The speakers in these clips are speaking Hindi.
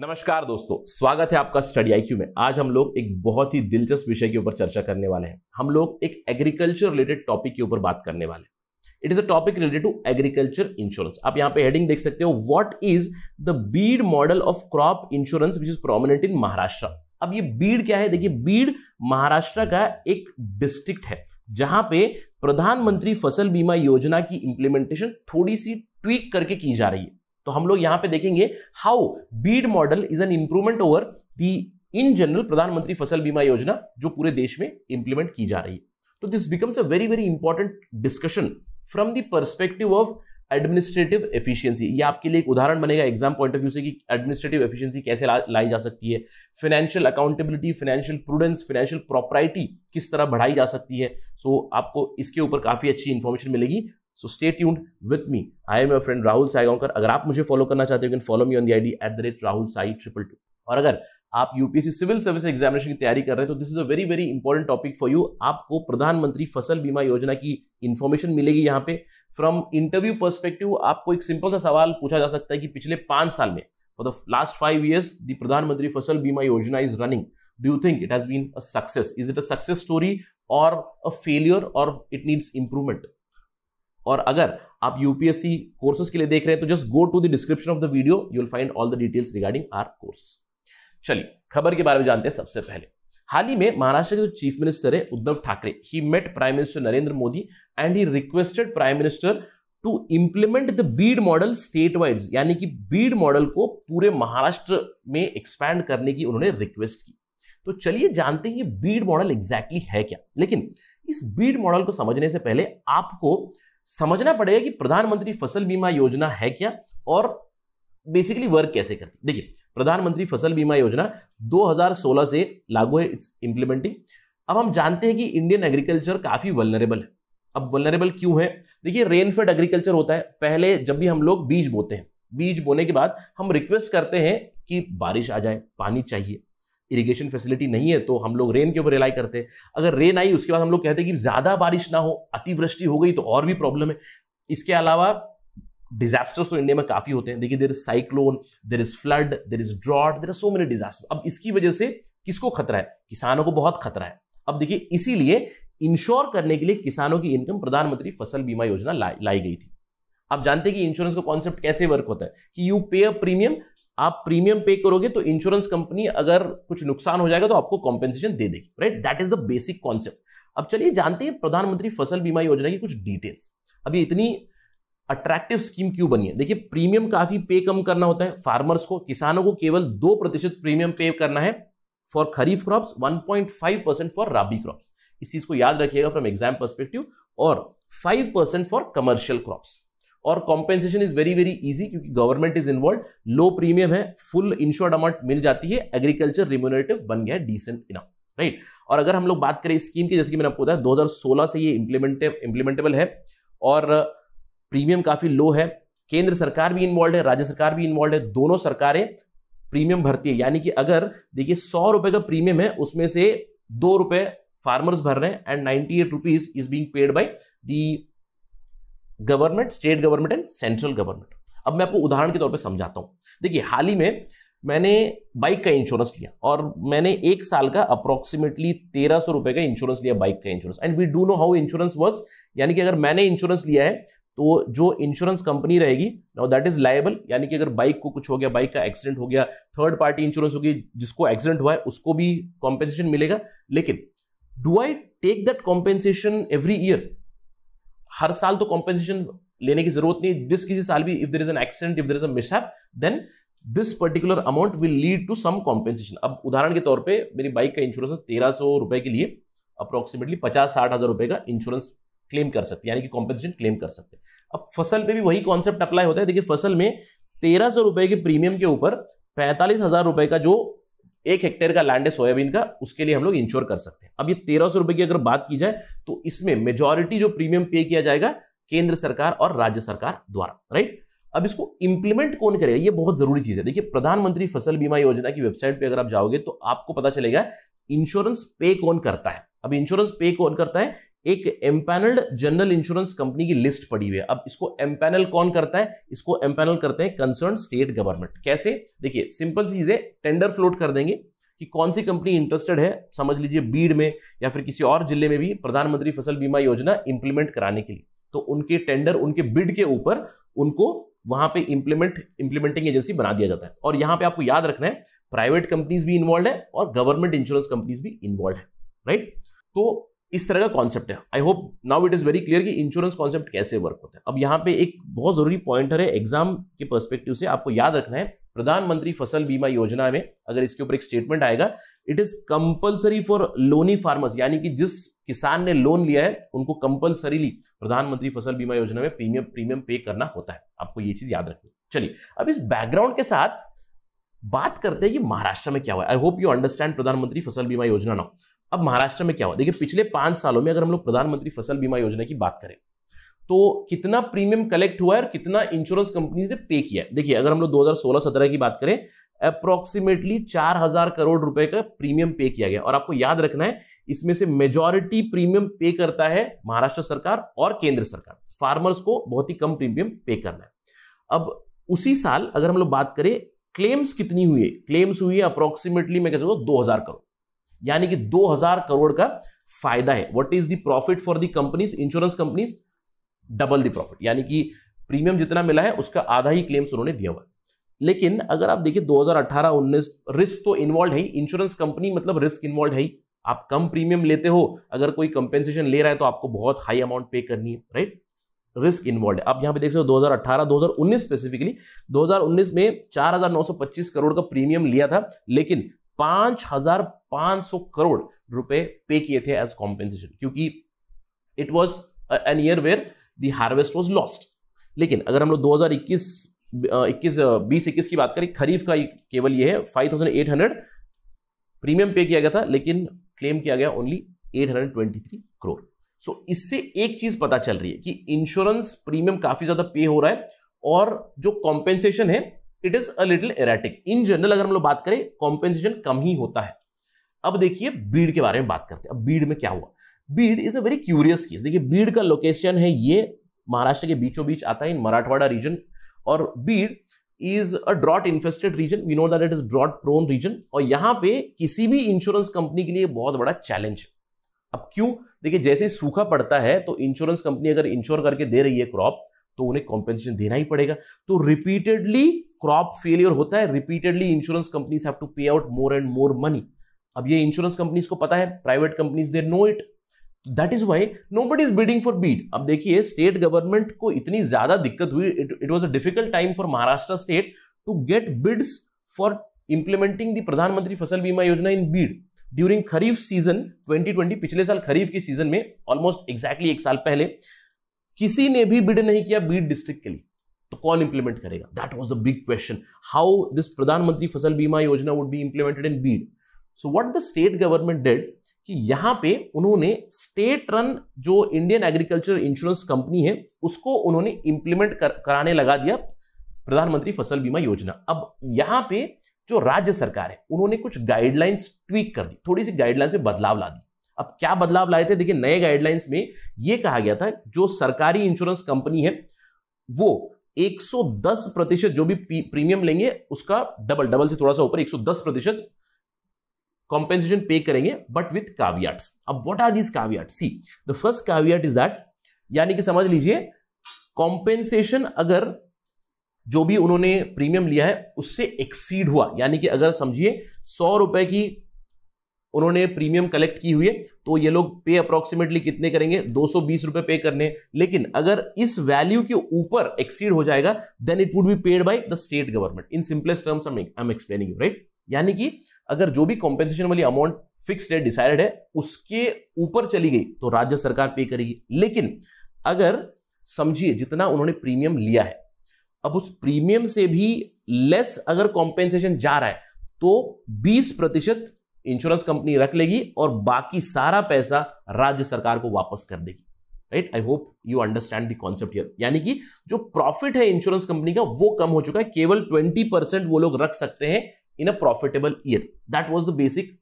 नमस्कार दोस्तों स्वागत है आपका स्टडी आई में आज हम लोग एक बहुत ही दिलचस्प विषय के ऊपर चर्चा करने वाले हैं हम लोग एक एग्रीकल्चर रिलेटेड टॉपिक के ऊपर बात करने वाले हैं it is a topic related to agriculture insurance आप यहाँ पे हेडिंग देख सकते हो what is the Beed model of crop insurance which is prominent in Maharashtra अब ये बीड क्या है देखिए बीड महाराष्ट्र का एक डिस्ट्रिक्ट है जहां पे प्रधानमंत्री फसल बीमा योजना की इंप्लीमेंटेशन थोड़ी सी ट्वीक करके की जा रही है तो हम लोग यहां पे देखेंगे how Beed model is an improvement over the in general Pradhan Mantri Fasal Bima योजना जो पूरे देश में इंप्लीमेंट की जा रही है तो this becomes a very very important discussion from the perspective of administrative efficiency ये आपके लिए एक उदाहरण बनेगा एग्जाम पॉइंट ऑफ व्यू से कि एडमिनिस्ट्रेटिव एफिशिएंसी कैसे ला, लाई जा सकती है financial accountability financial prudence financial property किस तरह बढ़ाई जा सकती है सो so, आपको इसके ऊपर काफ़ी अच्छी इन्फॉर्मेशन मिलेगी so stay tuned with me I am your friend Rahul Sai Gaonkar अगर आप मुझे फॉलो करना चाहते हो can follow me on the I D at the rate Rahul Sai triple two और अगर आप यूपीएससी सिविल सर्विस एग्जामिनेशन की तैयारी कर रहे हैं तो this is a very very important topic for you आपको प्रधानमंत्री फसल बीमा योजना की इन्फॉर्मेशन मिलेगी यहाँ पे फ्रॉम इंटरव्यू परस्पेक्टिव आपको एक सिंपल सा सवाल पूछा जा सकता है कि पिछले पांच साल में for the last five years the Pradhan Mantri Fasal Bima Yojana is running do you think it has been a success is it a success story और अ फेलियर और इट नीड्स इंप्रूवमेंट और अगर आप यूपीएससी कोर्सेज के लिए देख रहे हैं तो just go to the description of the video you will find all the details regarding our courses चलिए खबर के बारे में जानते हैं सबसे पहले हाल ही में महाराष्ट्र के जो चीफ मिनिस्टर है Uddhav Thackeray he met prime minister Narendra Modi and he requested prime minister to implement the Beed model state wise यानी कि बीड मॉडल को पूरे महाराष्ट्र में एक्सपैंड करने की उन्होंने रिक्वेस्ट की तो चलिए जानते हैं ये बीड मॉडल एग्जैक्टली है क्या लेकिन इस बीड मॉडल को समझने से पहले आपको समझना पड़ेगा कि प्रधानमंत्री फसल बीमा योजना है क्या और बेसिकली वर्क कैसे करती देखिए प्रधानमंत्री फसल बीमा योजना 2016 से लागू है इट्स इंप्लीमेंटिंग अब हम जानते हैं कि इंडियन एग्रीकल्चर काफ़ी वलनरेबल है अब वलनरेबल क्यों है देखिए रेनफेड एग्रीकल्चर होता है पहले जब भी हम लोग बीज बोते हैं बीज बोने के बाद हम रिक्वेस्ट करते हैं कि बारिश आ जाए पानी चाहिए इरिगेशन फैसिलिटी नहीं है तो हम लोग रेन के ऊपर रिलाई करते हैं अगर रेन आई उसके बाद हम लोग कहते हैं कि ज़्यादा बारिश ना हो अतिवृष्टि हो गई तो और भी प्रॉब्लम है इसके अलावा डिजास्टर्स तो इंडिया में काफ़ी होते हैं देखिए there is cyclone there is flood there is drought there are so many disasters अब इसकी वजह से किसको खतरा है किसानों को बहुत खतरा है अब देखिए इसीलिए इंश्योर करने के लिए किसानों की इनकम प्रधानमंत्री फसल बीमा योजना लाई लाई गई थी आप जानते हैं कि इंश्योरेंस का कॉन्सेप्ट कैसे वर्क होता है कि यू पे अ प्रीमियम आप प्रीमियम पे करोगे तो इंश्योरेंस कंपनी अगर कुछ नुकसान हो जाएगा तो आपको कॉम्पेंसेशन दे देगी right that is the basic concept अब चलिए जानते हैं प्रधानमंत्री फसल बीमा योजना की कुछ डिटेल्स अभी इतनी अट्रैक्टिव स्कीम क्यों बनी है देखिए प्रीमियम काफी पे कम करना होता है फार्मर्स को किसानों को केवल दो प्रतिशत प्रीमियम पे करना है for kharif crops 1.5 percent for rabi crops इस चीज को याद रखिएगा फ्रॉम एग्जाम परस्पेक्टिव और 5 परसेंट फॉर कमर्शियल क्रॉप्स और compensation is very very easy क्योंकि government is involve low premium है फुल इंश्योर्ड अमाउंट मिल जाती है एग्रीकल्चर रिम्यूनरेटिव बन गया डिसेंट इनफ राइट और अगर हम लोग बात करें स्कीम की जैसे कि मैंने आपको बताया 2016 से ये इंप्लीमेंटे इंप्लीमेंटेबल है और प्रीमियम काफी लो है केंद्र सरकार भी इन्वॉल्व है राज्य सरकार भी इन्वॉल्व है दोनों सरकारें प्रीमियम भरती है यानी कि अगर देखिए सौ रुपए का प्रीमियम है उसमें से दो रुपए फार्मर्स भर रहे हैं and ninety eight rupees is being paid by the government state government and central government अब मैं आपको उदाहरण के तौर पर समझाता हूँ देखिए हाल ही में मैंने बाइक का इंश्योरेंस लिया और मैंने एक साल का अप्रोक्सीमेटली तेरह सौ रुपये का इंश्योरेंस लिया बाइक का insurance and we do know how insurance work यानी कि अगर मैंने इंश्योरेंस लिया है तो जो इंश्योरेंस कंपनी रहेगी नाउ दैट इज लाइबल यानी कि अगर बाइक को कुछ हो गया बाइक का एक्सीडेंट हो गया थर्ड पार्टी इंश्योरेंस होगी जिसको एक्सीडेंट हुआ है उसको भी कॉम्पेंसेशन मिलेगा लेकिन do I take that compensation every year हर साल तो कॉम्पेंसेशन लेने की जरूरत नहीं जिस किसी साल भी if there is an accident if there is a mishap then this particular amount will lead to some compensation अब उदाहरण के तौर पे मेरी बाइक का इंश्योरेंस तेरह सौ रुपए के लिए अप्रोक्सीमेटली पचास साठ हज़ार रुपए का इंश्योरेंस क्लेम कर सकते यानी कि कॉम्पेंसेशन क्लेम कर सकते अब फसल पे भी वही कॉन्सेप्ट अप्लाई होता है देखिए फसल में तेरह सौ रुपए के प्रीमियम के ऊपर पैंतालीस हज़ार रुपए का जो एक हेक्टेयर का लैंड है सोयाबीन का उसके लिए हम लोग इंश्योर कर सकते हैं अब ये तेरह सौ रुपए की अगर बात की जाए तो इसमें मेजोरिटी जो प्रीमियम पे किया जाएगा केंद्र सरकार और राज्य सरकार द्वारा राइट अब इसको इंप्लीमेंट कौन करेगा ये बहुत जरूरी चीज है देखिए प्रधानमंत्री फसल बीमा योजना की वेबसाइट पे अगर आप जाओगे तो आपको पता चलेगा इंश्योरेंस पे कौन करता है अब इंश्योरेंस पे कौन करता है एक एम्पैनल्ड जनरल इंश्योरेंस कंपनी की लिस्ट पड़ी हुई है अब इसको एम्पैनल कौन करता है इसको एम्पैनल करते हैं कंसर्न स्टेट गवर्नमेंट कैसे देखिए सिंपल चीज है टेंडर फ्लोट कर देंगे कि कौन सी कंपनी इंटरेस्टेड है समझ लीजिए बीड में या फिर किसी और जिले में भी प्रधानमंत्री फसल बीमा योजना इंप्लीमेंट कराने के लिए तो उनके टेंडर उनके बिड के ऊपर उनको वहां पे इंप्लीमेंट इंप्लीमेंटिंग एजेंसी बना दिया जाता है और यहां पे आपको याद रखना है प्राइवेट कंपनीज भी इन्वॉल्व है और गवर्नमेंट इंश्योरेंस कंपनीज भी इन्वॉल्व है राइट तो इस तरह का कॉन्सेप्ट है I hope now it is very clear कि इंश्योरेंस कॉन्सेप्ट कैसे वर्क होता है अब यहाँ पे एक बहुत ज़रूरी पॉइंट है एग्जाम के परस्पेक्टिव से आपको याद रखना है प्रधानमंत्री फसल बीमा योजना में अगर इसके ऊपर एक स्टेटमेंट आएगा it is compulsory for loanee farmers यानी कि जिस किसान ने लोन लिया है उनको कंपलसरीली प्रधानमंत्री फसल बीमा योजना में प्रीमियम प्रीमियम पे करना होता है आपको ये चीज़ याद रखनी चलिए अब इस बैकग्राउंड के साथ बात करते हैं कि महाराष्ट्र में क्या हुआ आई होप यू अंडरस्टैंड प्रधानमंत्री फसल बीमा योजना नाउ अब महाराष्ट्र में क्या हुआ देखिए पिछले पांच सालों में अगर हम लोग प्रधानमंत्री फसल बीमा योजना की बात करें तो कितना प्रीमियम कलेक्ट हुआ है और कितना इंश्योरेंस कंपनी ने पे किया है देखिए अगर हम लोग 2016-17 की बात करें अप्रोक्सीमेटली 4000 करोड़ रुपए का प्रीमियम पे किया गया और आपको याद रखना है इसमें से मेजॉरिटी प्रीमियम पे करता है महाराष्ट्र सरकार और केंद्र सरकार फार्मर्स को बहुत ही कम प्रीमियम पे करना है अब उसी साल अगर हम लोग बात करें क्लेम्स कितनी हुई है क्लेम्स हुई है अप्रोक्सीमेटली मैं कह सकता हूँ दो करोड़ यानी कि 2000 करोड़ का फायदा है what is the profit for the companies insurance companies double the profit यानी कि प्रीमियम जितना मिला है उसका आधा ही क्लेम्स उन्होंने दिया हुआ लेकिन अगर आप देखिए 2018-19 रिस्क तो इन्वॉल्व है इंश्योरेंस कंपनी मतलब रिस्क इन्वॉल्व है आप कम प्रीमियम लेते हो अगर कोई कंपेंसेशन ले रहा है तो आपको बहुत हाई अमाउंट पे करनी है राइट रिस्क इन्वॉल्व है आप यहां पे देख सकते हो 2018 2019 स्पेसिफिकली 2019 में 4,925 करोड़ का प्रीमियम लिया था लेकिन पांच हजार पांच सौ करोड़ रुपए पे किए थे एज कॉम्पेंसेशन क्योंकि it was an year where the harvest was lost लेकिन अगर हम लोग 2021 इक्कीस बीस इक्कीस की बात करें खरीफ का केवल यह है five thousand eight hundred premium pay किया गया था लेकिन क्लेम किया गया only eight hundred twenty three crore so इससे एक चीज पता चल रही है कि इंश्योरेंस प्रीमियम काफी ज्यादा पे हो रहा है और जो कॉम्पेंसेशन है it is a little erratic in general अगर हम लोग बात करें कॉम्पेंसेशन कम ही होता है अब देखिए बीड के बारे में बात करते हैं अब बीड में क्या हुआ Beed is a very curious case देखिए बीड का लोकेशन है ये महाराष्ट्र के बीचों बीच आता है इन मराठवाड़ा रीजन और Beed is a drought infested region we know that it is drought prone region और यहाँ पे किसी भी इंश्योरेंस कंपनी के लिए बहुत बड़ा चैलेंज है अब क्यों देखिए जैसे सूखा पड़ता है तो इंश्योरेंस कंपनी अगर इंश्योर करके दे रही है क्रॉप तो उन्हें कॉम्पेंसेशन देना ही पड़ेगा तो रिपीटेडली क्रॉप फेलियर होता है repeatedly insurance companies have to pay out more and more money अब ये इंश्योरेंस कंपनीज को पता है private companies there know it that is why no but is bidding for Beed अब देखिए स्टेट गवर्नमेंट को इतनी ज्यादा दिक्कत हुई it was a difficult time for Maharashtra state to get bids for implementing the Pradhan Mantri Fasal Bima Yojana in Beed during kharif season 2020 पिछले साल खरीफ की सीजन में ऑलमोस्ट एग्जैक्टली exactly एक साल पहले किसी ने भी बिड नहीं किया बीड डिस्ट्रिक्ट के लिए तो कौन इंप्लीमेंट करेगा that was the big question how this Pradhan Mantri Fasal Bima Yojana would be implemented in Beed so what the state government did कि यहां पे उन्होंने स्टेट रन जो इंडियन एग्रीकल्चर इंश्योरेंस कंपनी है उसको उन्होंने इंप्लीमेंट कर, कराने लगा दिया प्रधानमंत्री फसल बीमा योजना अब यहां पे जो राज्य सरकार है उन्होंने कुछ गाइडलाइंस ट्वीक कर दी थोड़ी सी गाइडलाइंस में बदलाव ला दी अब क्या बदलाव लाए थे देखिए नए गाइडलाइंस में यह कहा गया था जो सरकारी इंश्योरेंस कंपनी है वो 110 प्रतिशत जो भी प्रीमियम लेंगे उसका डबल डबल से थोड़ा सा ऊपर 110 प्रतिशत कॉम्पेंसेशन पे करेंगे बट विथ काव्याट अब what are these caveat see the first caveat is that यानी कि समझ लीजिए कॉम्पेंसेशन अगर जो भी उन्होंने प्रीमियम लिया है उससे एक्सीड हुआ यानी कि अगर समझिए सौ रुपए की उन्होंने प्रीमियम कलेक्ट की हुई है तो ये लोग पे अप्रोक्सीमेटली कितने करेंगे दो सौ पे करने लेकिन अगर इस वैल्यू के ऊपर एक्सीड हो जाएगा then it would be paid by the state government in simplest terms I am explaining you right यानी कि अगर जो भी कॉम्पेंसेशन वाली अमाउंट फिक्स डेट डिसाइडेड है उसके ऊपर चली गई तो राज्य सरकार पे करेगी लेकिन अगर समझिए जितना उन्होंने प्रीमियम लिया है अब उस प्रीमियम से भी लेस अगर कॉम्पेंसेशन जा रहा है तो 20 प्रतिशत इंश्योरेंस कंपनी रख लेगी और बाकी सारा पैसा राज्य सरकार को वापस कर देगी right I hope you understand concept यानी कि जो प्रॉफिट है इंश्योरेंस कंपनी का वो कम हो चुका है केवल ट्वेंटी परसेंट वो लोग रख सकते हैं in a profitable year that was the basic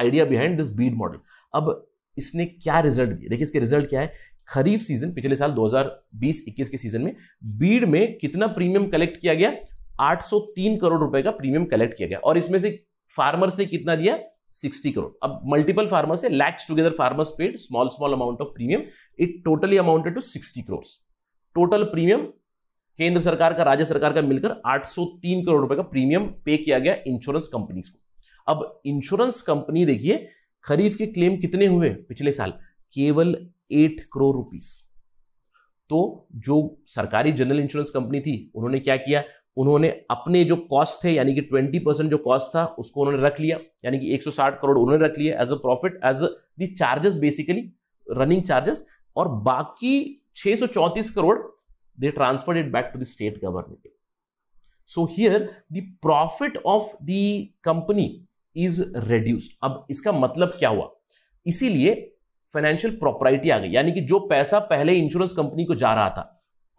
idea behind this Beed model अब इसने क्या रिजल्ट दिया देखिए इसके रिजल्ट क्या है खरीफ सीजन पिछले साल 2020-21 के सीजन में बीड में कितना प्रीमियम कलेक्ट किया गया 803 करोड़ रुपए का प्रीमियम कलेक्ट किया गया और इसमें से फार्मर्स ने कितना दिया सिक्सटी करोड़ अब मल्टीपल फार्मर्स है lakhs together farmers paid small small amount of premium it totally amounted to sixty crore total premium केंद्र सरकार का राज्य सरकार का मिलकर 803 करोड़ रुपए का प्रीमियम पे किया गया इंश्योरेंस कंपनीज को अब इंश्योरेंस कंपनी देखिए खरीफ के क्लेम कितने हुए पिछले साल केवल एट करोड़ रुपीस तो जो सरकारी जनरल इंश्योरेंस कंपनी थी उन्होंने क्या किया उन्होंने अपने जो कॉस्ट थे यानी कि ट्वेंटी परसेंट जो कॉस्ट था उसको उन्होंने रख लिया यानी कि 160 करोड़ उन्होंने रख लिया as a profit as the charges basically running charges और बाकी 634 crore they transferred it back to the state government so here the profit of the company is reduced अब इसका मतलब क्या हुआ इसीलिए फाइनेंशियल प्रॉपर्टी आ गई यानी कि जो पैसा पहले इंश्योरेंस कंपनी को जा रहा था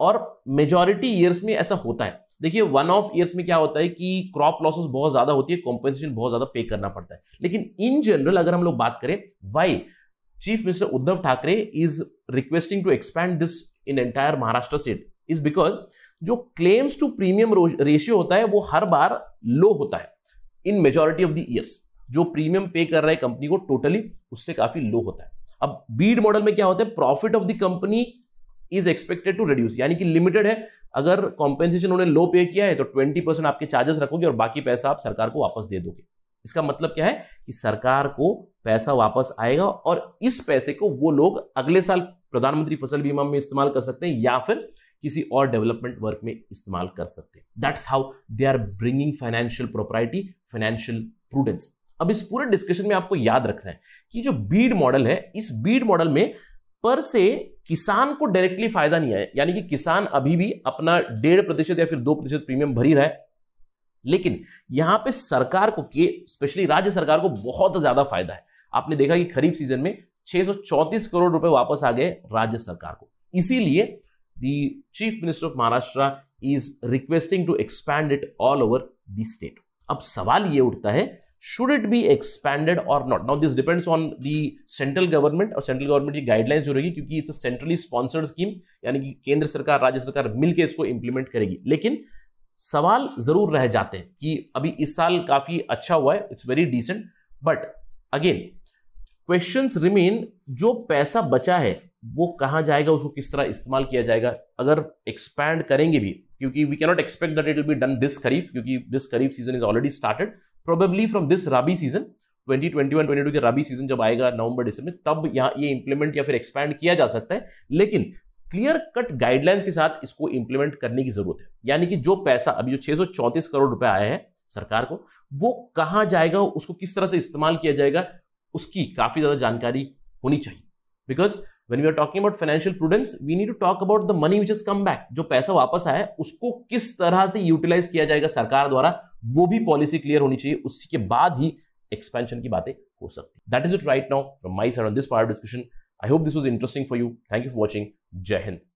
और मेजॉरिटी ईयर्स में ऐसा होता है देखिए वन ऑफ ईयर्स में क्या होता है कि क्रॉप लॉसेस बहुत ज़्यादा होती है कॉम्पेंसेशन बहुत ज़्यादा पे करना पड़ता है लेकिन इन जनरल अगर हम लोग बात करें why chief minister Uddhav Thackeray is requesting to expand this in entire Maharashtra state is because जो क्लेम्स टू प्रीमियम रेशियो होता है वो हर बार लो होता है in majority of the years जो प्रीमियम पे कर रहा है कंपनी को टोटली उससे काफी लो होता है अब बीड मॉडल में क्या होता है profit of the company is expected to reduce यानी कि लिमिटेड है अगर कॉम्पेंसेशन उन्होंने लो पे किया है तो ट्वेंटी परसेंट आपके चार्जेस रखोगे और बाकी पैसा आप सरकार को वापस दे दोगे इसका मतलब क्या है कि सरकार को पैसा वापस आएगा और इस पैसे को वो लोग अगले साल प्रधानमंत्री फसल बीमा में इस्तेमाल कर सकते हैं या फिर किसी और डेवलपमेंट वर्क में इस्तेमाल कर सकते हैं that's how they are bringing financial propriety financial prudence अब इस पूरे डिस्कशन में आपको याद रखना है कि जो बीड मॉडल है इस बीड मॉडल में पर से किसान को डायरेक्टली फायदा नहीं आया यानी कि किसान अभी भी अपना डेढ़ प्रतिशत या फिर दो प्रतिशत प्रीमियम भरी रहा है लेकिन यहां पे सरकार को के स्पेशली राज्य सरकार को बहुत ज्यादा फायदा है आपने देखा कि खरीफ सीजन में चौतीस करोड़ रुपए वापस आ गए राज्य सरकार को इसीलिए the chief minister of Maharashtra is requesting to expand it all over the state अब सवाल ये उठता है शुड इट बी expanded और not now this depends on the central government और सेंट्रल गवर्नमेंट की गाइडलाइंस जो रहेगी क्योंकि इट्स सेंट्रली स्पॉन्सर्ड स्कीम यानी कि केंद्र सरकार राज्य सरकार मिलकर इसको इंप्लीमेंट करेगी लेकिन सवाल जरूर रह जाते हैं कि अभी इस साल काफी अच्छा हुआ है it's very decent but again question remain जो पैसा बचा है वो कहाँ जाएगा उसको किस तरह इस्तेमाल किया जाएगा अगर एक्सपैंड करेंगे भी क्योंकि we cannot expect that it will be done this kharif क्योंकि this kharif season is already started probably from this rabi season 2021-22 के राबी सीजन जब आएगा नवंबर दिसंबर तब यहाँ ये इंप्लीमेंट या फिर एक्सपैंड किया जा सकता है लेकिन क्लियर कट गाइडलाइंस के साथ इसको इंप्लीमेंट करने की जरूरत है यानी कि जो पैसा अभी जो छह करोड़ रुपए आया है सरकार को वो कहाँ जाएगा उसको किस तरह से इस्तेमाल किया जाएगा उसकी काफ़ी ज़्यादा जानकारी होनी चाहिए because when we are talking about financial prudence we need to talk about the money which is come back जो पैसा वापस आया है उसको किस तरह से यूटिलाइज किया जाएगा सरकार द्वारा वो भी पॉलिसी क्लियर होनी चाहिए उसी के बाद ही एक्सपेंशन की बातें हो सकती है that is it right now from my side on this part discussion I hope this was interesting for you thank you for watching जय हिंद